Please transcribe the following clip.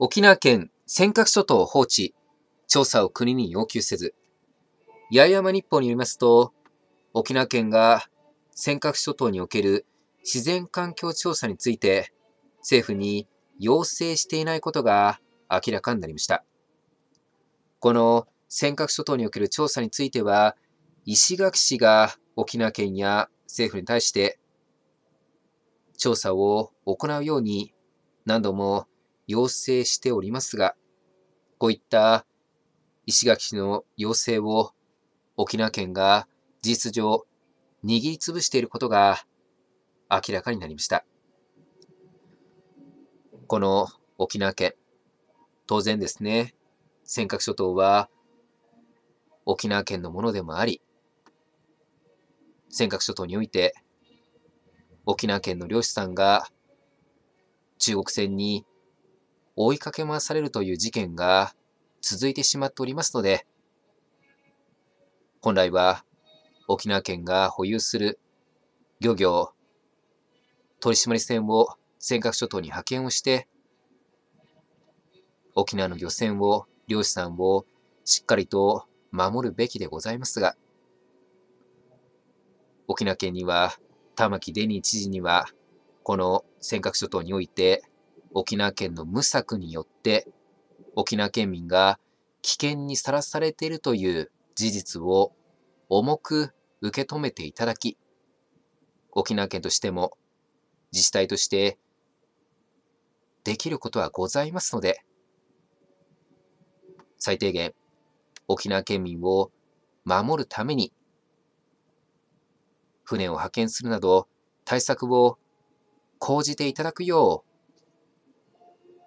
沖縄県尖閣諸島放置、調査を国に要求せず。八重山日報によりますと、沖縄県が尖閣諸島における自然環境調査について、政府に要請していないことが明らかになりました。この尖閣諸島における調査については、石垣市が沖縄県や政府に対して調査を行うように何度も要請しておりますが、こういった石垣市の要請を沖縄県が事実上握りつぶしていることが明らかになりました。この沖縄県、当然ですね、尖閣諸島は沖縄県のものでもあり、尖閣諸島において沖縄県の漁師さんが中国船に追いかけ回されるという事件が続いてしまっておりますので、本来は沖縄県が保有する漁業取締船を尖閣諸島に派遣をして、沖縄の漁船を、漁師さんをしっかりと守るべきでございますが、沖縄県には、玉城デニー知事には、この尖閣諸島において、沖縄県の無策によって沖縄県民が危険にさらされているという事実を重く受け止めていただき、沖縄県としても自治体としてできることはございますので、最低限沖縄県民を守るために船を派遣するなど対策を講じていただくよう